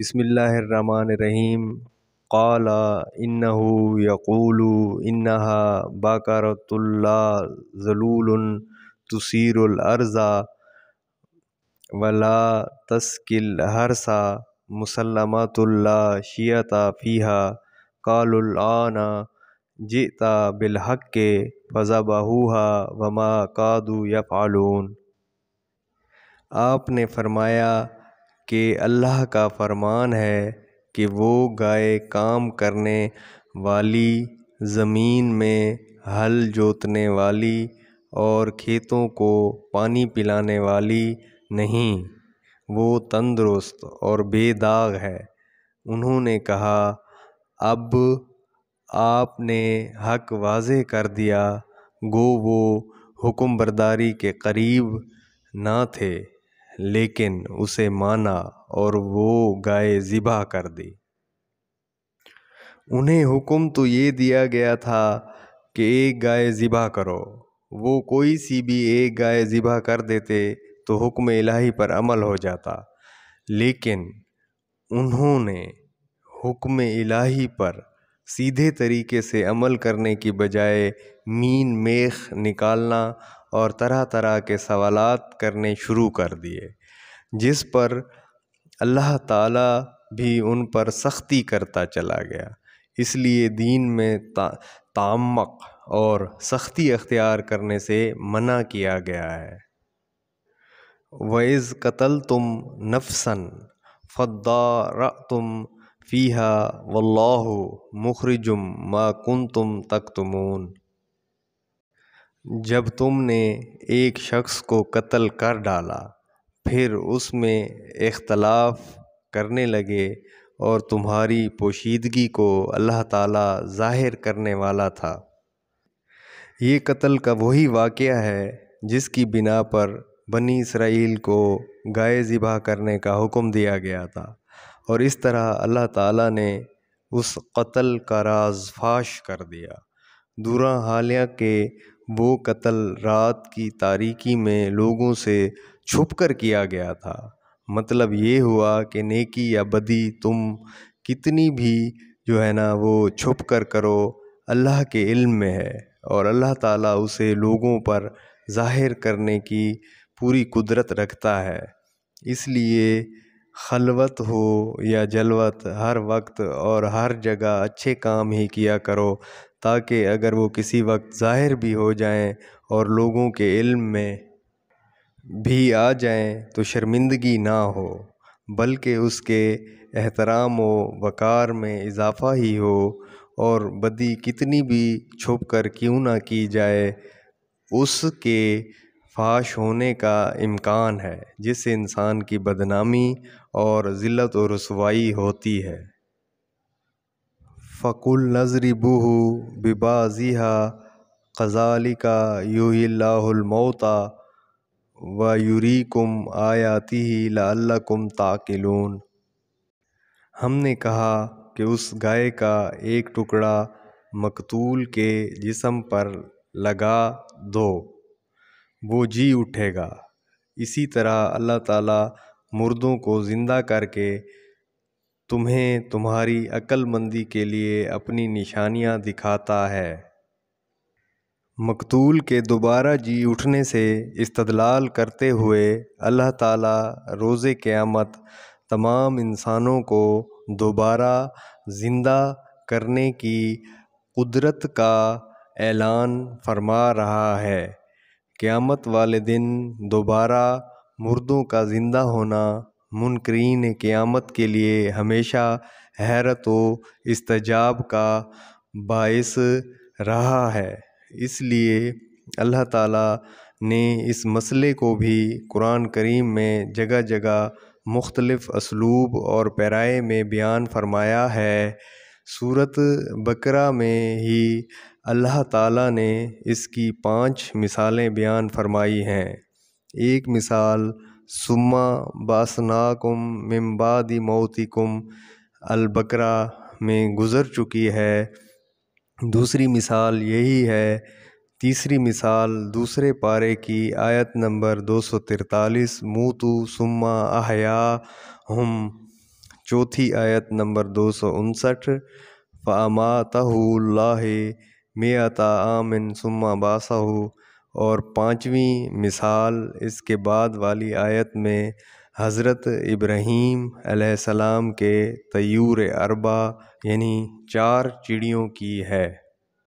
बसमीम काला इन्नहु यक़ूल इन्नहा बकरतुल्ला ज़लूल तुसीरलअर्ज़ा वला तस्किल हरसा मुसलमतुल्ला शियता फ़ीहा कालआना जीता बिलहक के फ़ज़बहूहा वमा कादू यफ़ालून आपने फरमाया कि अल्लाह का फ़रमान है कि वो गाय काम करने वाली ज़मीन में हल जोतने वाली और खेतों को पानी पिलाने वाली नहीं वो तंदुरुस्त और बेदाग है उन्होंने कहा अब आपने हक वाजे कर दिया गो वो हुक्म बरदारी के करीब ना थे लेकिन उसे माना और वो गाय ज़िबा कर दी उन्हें हुक्म तो ये दिया गया था कि एक गाय ज़िबा करो वो कोई सी भी एक गाय ज़िबा कर देते तो हुक्म इलाही पर अमल हो जाता लेकिन उन्होंने हुक्म इलाही पर सीधे तरीके से अमल करने की बजाय मीन मेख निकालना और तरह तरह के सवालात करने शुरू कर दिए जिस पर अल्लाह ताला भी उन पर सख्ती करता चला गया इसलिए दीन में ता, तामक और सख्ती अख्तियार करने से मना किया गया है वैज़ कतल तुम नफसन फ़दार तुम फ़ीहा वल्लाह मुखरजुम मा कुन तुम तक जब तुमने एक शख्स को कत्ल कर डाला फिर उसमें इख्तलाफ करने लगे और तुम्हारी पोशीदगी को अल्लाह ताला ज़ाहिर करने वाला था ये कत्ल का वही वाक़ है जिसकी बिना पर बनी इसराइल को गाय ज़िबा करने का हुक्म दिया गया था और इस तरह अल्लाह ताला ने उस कत्ल का राज फाश कर दिया दूरा हालिया के वो कत्ल रात की तारीकी में लोगों से छुप कर किया गया था मतलब ये हुआ कि नेकी या बदी तुम कितनी भी जो है ना वो छुप कर करो अल्लाह के इल्म में है और अल्लाह ताला उसे लोगों पर ज़ाहिर करने की पूरी कुदरत रखता है इसलिए खलवत हो या जलवत हर वक्त और हर जगह अच्छे काम ही किया करो ताकि अगर वो किसी वक्त ज़ाहिर भी हो जाएं और लोगों के इल्म में भी आ जाएं तो शर्मिंदगी ना हो बल्कि उसके एहतराम व वक़ार में इजाफ़ा ही हो और बदी कितनी भी छुप कर क्यों ना की जाए उसके फाश होने का इम्कान है जिससे इंसान की बदनामी और ज़िलत और रसवाई होती है फ़कुल नज़री नजरिबूह बिबाजिहा कज़ालिका यूहिल्लामौता व यूरीकुम आयाती ही लाकुम ताकिलून हमने कहा कि उस गाय का एक टुकड़ा मकतूल के जिसम पर लगा दो वो जी उठेगा इसी तरह अल्लाह ताला मुर्दों को ज़िंदा करके तुम्हें तुम्हारी अक्लमंदी के लिए अपनी निशानियां दिखाता है मकतूल के दोबारा जी उठने से इस्तदलाल करते हुए अल्लाह ताला रोज़े क़यामत तमाम इंसानों को दोबारा ज़िंदा करने की कुदरत का ऐलान फरमा रहा है क़यामत वाले दिन दोबारा मुर्दों का ज़िंदा होना मुनकरीन क़यामत के लिए हमेशा हैरत व इस्तजाब का बायस रहा है इसलिए अल्लाह ताला ने इस मसले को भी कुरान करीम में जगह जगह मुख्तलफ़ असलूब और पैराए में बयान फरमाया है सूरत बकरा में ही अल्लाह ताला ने इसकी पांच मिसालें बयान फरमाई हैं एक मिसाल सुम्मा बासनाकुम मिम्बादी मौतिकुम अलबकरा में गुज़र चुकी है दूसरी मिसाल यही है तीसरी मिसाल दूसरे पारे की आयत नंबर दो सौ तिरतालीस मूतु सुम्मा आहया हम चौथी आयत नंबर दो सौ उनसठ फ़ामा तहुल्ला मियाता आमिन सुम्मा बासाहू और पाँचवीं मिसाल इसके बाद वाली आयत में हज़रत इब्राहीम अलैहिस्सलाम के तयूर अरबा यानी चार चिड़ियों की है